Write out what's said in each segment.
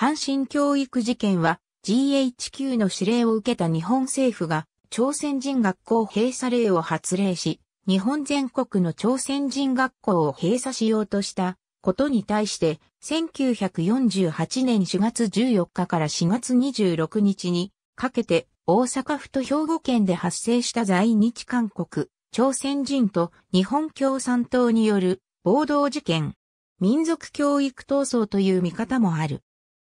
阪神教育事件は GHQ の指令を受けた日本政府が朝鮮人学校閉鎖令を発令し、日本全国の朝鮮人学校を閉鎖しようとしたことに対して、1948年4月14日から4月26日にかけて大阪府と兵庫県で発生した在日韓国、朝鮮人と日本共産党による暴動事件、民族教育闘争という見方もある。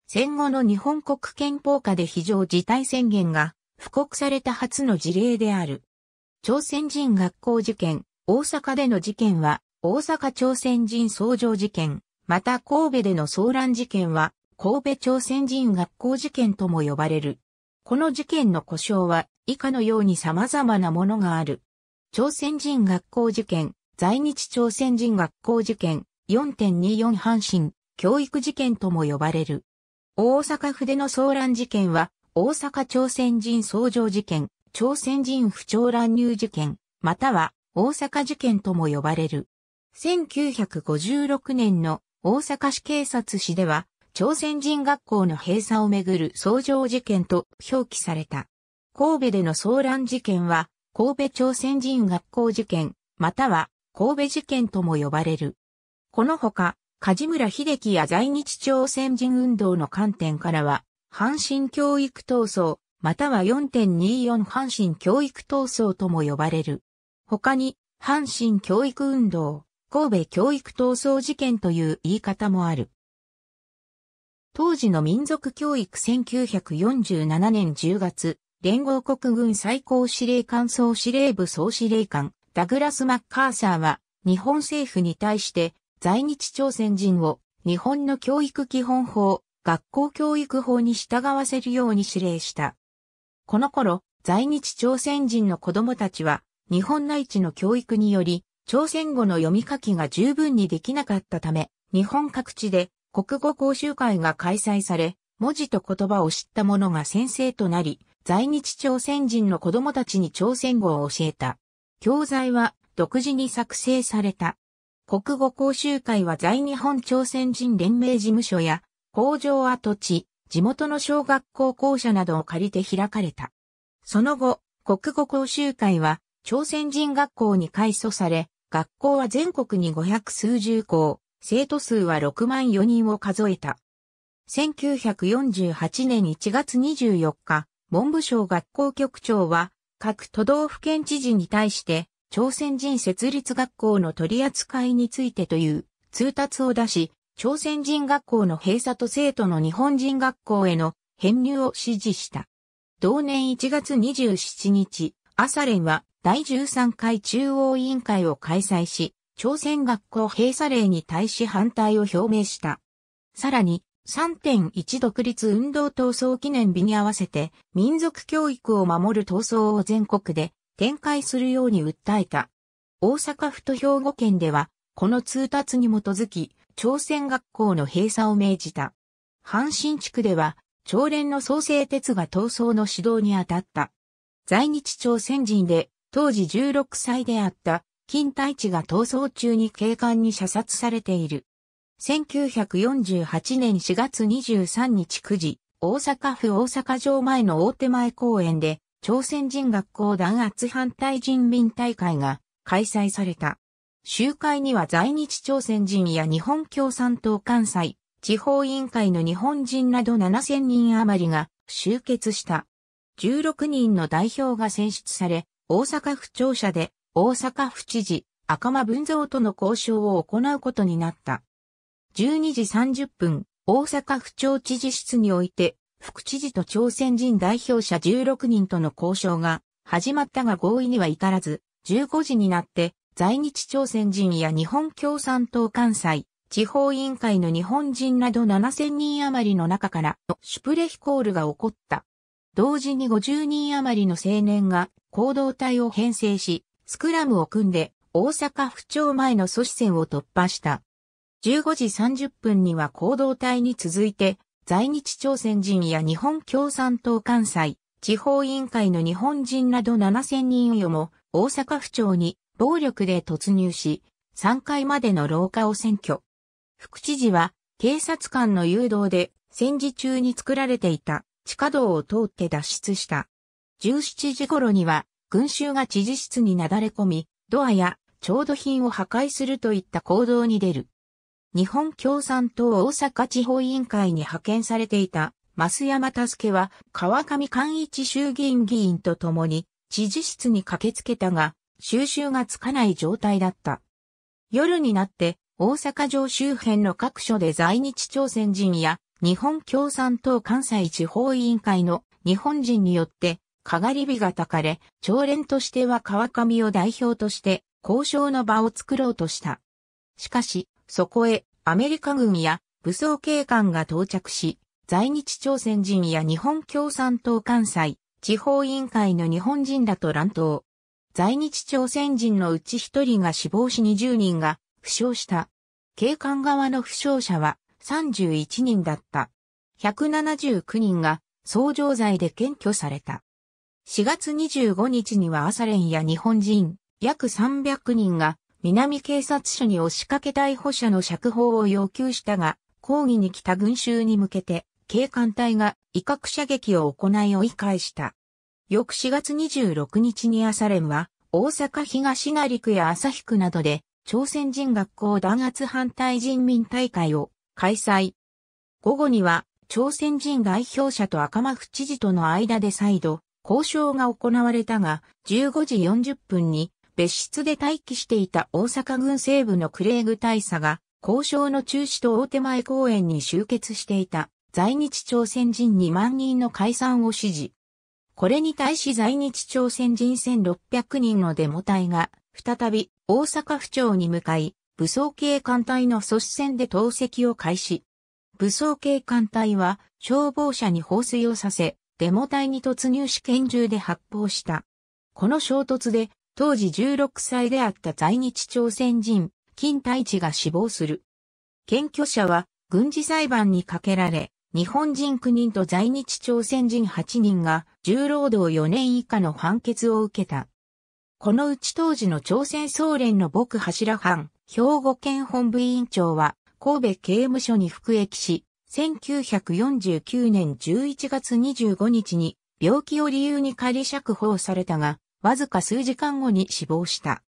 戦後の日本国憲法下で非常事態宣言が布告された初の事例である。朝鮮人学校事件、大阪での事件は、大阪朝鮮人創上事件、また神戸での騒乱事件は、神戸朝鮮人学校事件とも呼ばれる。この事件の故障は、以下のように様々なものがある。朝鮮人学校事件、在日朝鮮人学校事件、4.24阪神、教育事件とも呼ばれる。大阪府での騒乱事件は、大阪朝鮮人創上事件、朝鮮人不調乱入事件、または大阪事件とも呼ばれる。1956年の大阪市警察市では、朝鮮人学校の閉鎖をめぐる創上事件と表記された。神戸での騒乱事件は、神戸朝鮮人学校事件、または神戸事件とも呼ばれる。このほか、梶村秀樹や在日朝鮮人運動の観点からは、阪神教育闘争、または4.24阪神教育闘争とも呼ばれる。他に、阪神教育運動、神戸教育闘争事件という言い方もある。当時の民族教育1947年10月、連合国軍最高司令官総司令部総司令官、ダグラス・マッカーサーは、日本政府に対して、在日朝鮮人を日本の教育基本法、学校教育法に従わせるように指令した。この頃、在日朝鮮人の子供たちは、日本内地の教育により、朝鮮語の読み書きが十分にできなかったため、日本各地で国語講習会が開催され、文字と言葉を知った者が先生となり、在日朝鮮人の子供たちに朝鮮語を教えた。教材は独自に作成された。国語講習会は在日本朝鮮人連盟事務所や工場跡地、地元の小学校校舎などを借りて開かれた。その後、国語講習会は朝鮮人学校に改組され、学校は全国に500数十校、生徒数は6万4人を数えた。1948年1月24日、文部省学校局長は各都道府県知事に対して朝鮮人設立学校の取り扱いについてという通達を出し、朝鮮人学校の閉鎖と生徒の日本人学校への編入を指示した。同年1月27日、朝練は第13回中央委員会を開催し、朝鮮学校閉鎖令に対し反対を表明した。さらに、3.1独立運動闘争記念日に合わせて、民族教育を守る闘争を全国で展開するように訴えた。大阪府と兵庫県では、この通達に基づき、朝鮮学校の閉鎖を命じた。阪神地区では、朝連の創生鉄が闘争の指導に当たった。在日朝鮮人で、当時16歳であった、金太一が逃走中に警官に射殺されている。1948年4月23日9時、大阪府大阪城前の大手前公園で、朝鮮人学校弾圧反対人民大会が開催された。集会には在日朝鮮人や日本共産党関西地方委員会の日本人など7000人余りが集結した。16人の代表が選出され、大阪府庁舎で大阪府知事赤間文蔵との交渉を行うことになった。12時30分、大阪府庁知事室において副知事と朝鮮人代表者16人との交渉が始まったが合意には至らず、15時になって在日朝鮮人や日本共産党関西地方委員会の日本人など7000人余りの中からシュプレヒコールが起こった。同時に50人余りの青年が行動隊を編成し、スクラムを組んで大阪府庁前の阻止線を突破した。15時30分には行動隊に続いて在日朝鮮人や日本共産党関西地方委員会の日本人など7000人をも大阪府庁に暴力で突入し、3階までの廊下を占拠。副知事は警察官の誘導で戦時中に作られていた地下道を通って脱出した。17時頃には群衆が知事室になだれ込み、ドアや調度品を破壊するといった行動に出る。日本共産党大阪地方委員会に派遣されていた、増山助は川上寛一衆議院議員と共に知事室に駆けつけたが、収集がつかない状態だった。夜になって大阪城周辺の各所で在日朝鮮人や日本共産党関西地方委員会の日本人によってかがり火が焚かれ、朝連としては川上を代表として交渉の場を作ろうとした。しかし、そこへアメリカ軍や武装警官が到着し、在日朝鮮人や日本共産党関西地方委員会の日本人らと乱闘。在日朝鮮人のうち1人が死亡し20人が負傷した。警官側の負傷者は31人だった。179人が相乗罪で検挙された。4月25日には朝練や日本人約300人が南警察署に押しかけ逮捕者の釈放を要求したが、抗議に来た群衆に向けて、警官隊が威嚇射撃を行い追い返した。翌4月26日にアサレムは、大阪東成区や旭区などで、朝鮮人学校弾圧反対人民大会を開催。午後には、朝鮮人代表者と赤間府知事との間で再度、交渉が行われたが、15時40分に別室で待機していた大阪軍西部のクレーグ大佐が、交渉の中止と大手前公園に集結していた在日朝鮮人2万人の解散を指示。これに対し在日朝鮮人1600人のデモ隊が再び大阪府庁に向かい、武装警官隊の阻止戦で投石を開始。武装警官隊は消防車に放水をさせ、デモ隊に突入し拳銃で発砲した。この衝突で当時16歳であった在日朝鮮人、金太一が死亡する。検挙者は軍事裁判にかけられ、日本人9人と在日朝鮮人8人が重労働4年以下の判決を受けた。このうち当時の朝鮮総連の僕柱藩、兵庫県本部委員長は神戸刑務所に服役し、1949年11月25日に病気を理由に仮釈放されたが、わずか数時間後に死亡した。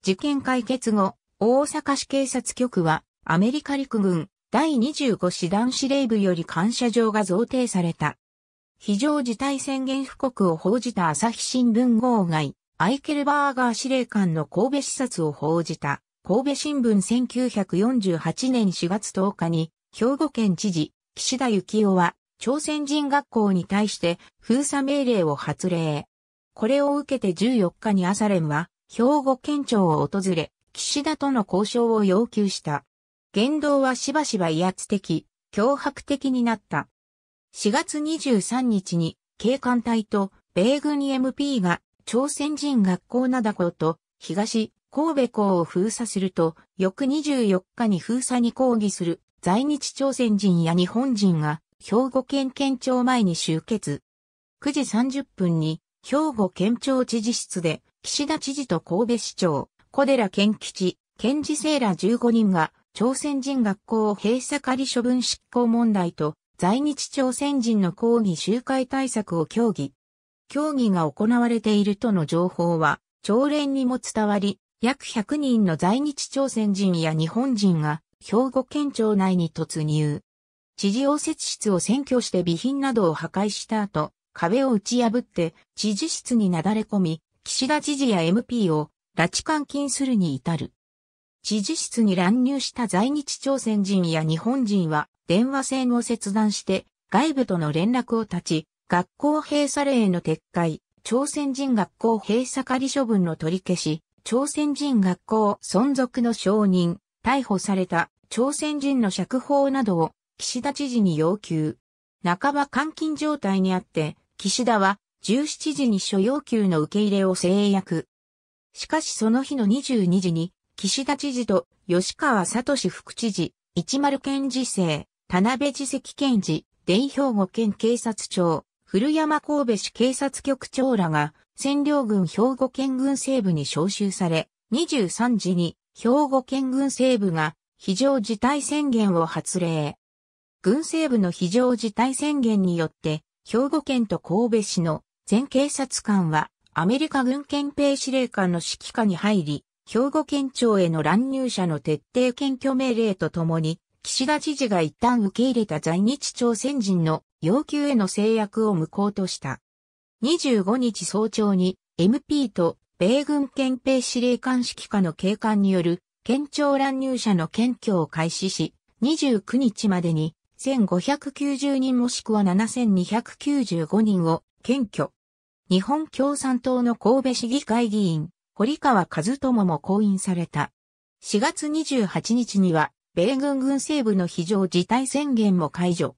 事件解決後、大阪市警察局はアメリカ陸軍第25師団司令部より感謝状が贈呈された。非常事態宣言布告を報じた朝日新聞号外、アイケルバーガー司令官の神戸視察を報じた、神戸新聞1948年4月10日に、兵庫県知事、岸田幸雄は、朝鮮人学校に対して封鎖命令を発令。これを受けて14日にアサレムは、兵庫県庁を訪れ、岸田との交渉を要求した。言動はしばしば威圧的、脅迫的になった。4月23日に、警官隊と米軍 MP が朝鮮人学校灘校と東神戸港を封鎖すると、翌24日に封鎖に抗議する在日朝鮮人や日本人が兵庫県県庁前に集結。9時30分に兵庫県庁知事室で、岸田知事と神戸市長、小寺県吉、県事生ら15人が、朝鮮人学校を閉鎖仮処分執行問題と、在日朝鮮人の抗議集会対策を協議。協議が行われているとの情報は、朝連にも伝わり、約100人の在日朝鮮人や日本人が、兵庫県庁内に突入。知事応接室を占拠して備品などを破壊した後、壁を打ち破って知事室になだれ込み、岸田知事や MP を拉致監禁するに至る。知事室に乱入した在日朝鮮人や日本人は電話線を切断して外部との連絡を断ち、学校閉鎖令の撤回、朝鮮人学校閉鎖仮処分の取り消し、朝鮮人学校存続の承認、逮捕された朝鮮人の釈放などを岸田知事に要求。半ば監禁状態にあって、岸田は17時に所要求の受け入れを制約。しかしその日の22時に、岸田知事と吉川聡副知事、一丸県事政、田辺次席県事、伝兵庫県警察庁、古山神戸市警察局長らが、占領軍兵庫県軍西部に招集され、23時に兵庫県軍西部が非常事態宣言を発令。軍西部の非常事態宣言によって、兵庫県と神戸市の全警察官はアメリカ軍憲兵司令官の指揮下に入り、兵庫県庁への乱入者の徹底検挙命令とともに、岸田知事が一旦受け入れた在日朝鮮人の要求への制約を無効とした。25日早朝に MP と米軍憲兵司令官指揮下の警官による県庁乱入者の検挙を開始し、29日までに1590人もしくは7295人を検挙。日本共産党の神戸市議会議員、堀川和友も公印された。4月28日には、米軍軍西部の非常事態宣言も解除。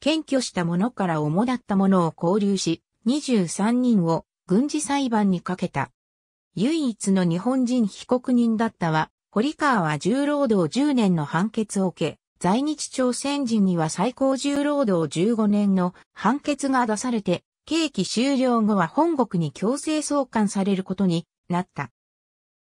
検挙した者から主だった者を交流し、23人を軍事裁判にかけた。唯一の日本人被告人だったは、堀川は重労働10年の判決を受け、在日朝鮮人には最高重労働15年の判決が出されて、刑期終了後は本国に強制送還されることになった。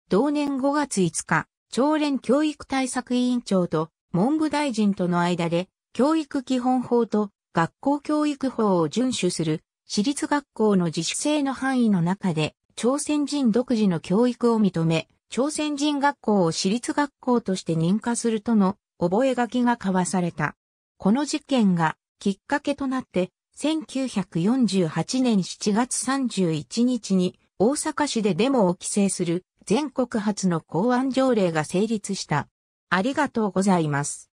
同年5月5日、朝連教育対策委員長と文部大臣との間で、教育基本法と学校教育法を遵守する私立学校の自主性の範囲の中で、朝鮮人独自の教育を認め、朝鮮人学校を私立学校として認可するとの覚書が交わされた。この事件がきっかけとなって、1948年7月31日に大阪市でデモを規制する全国初の公安条例が成立した。ありがとうございます。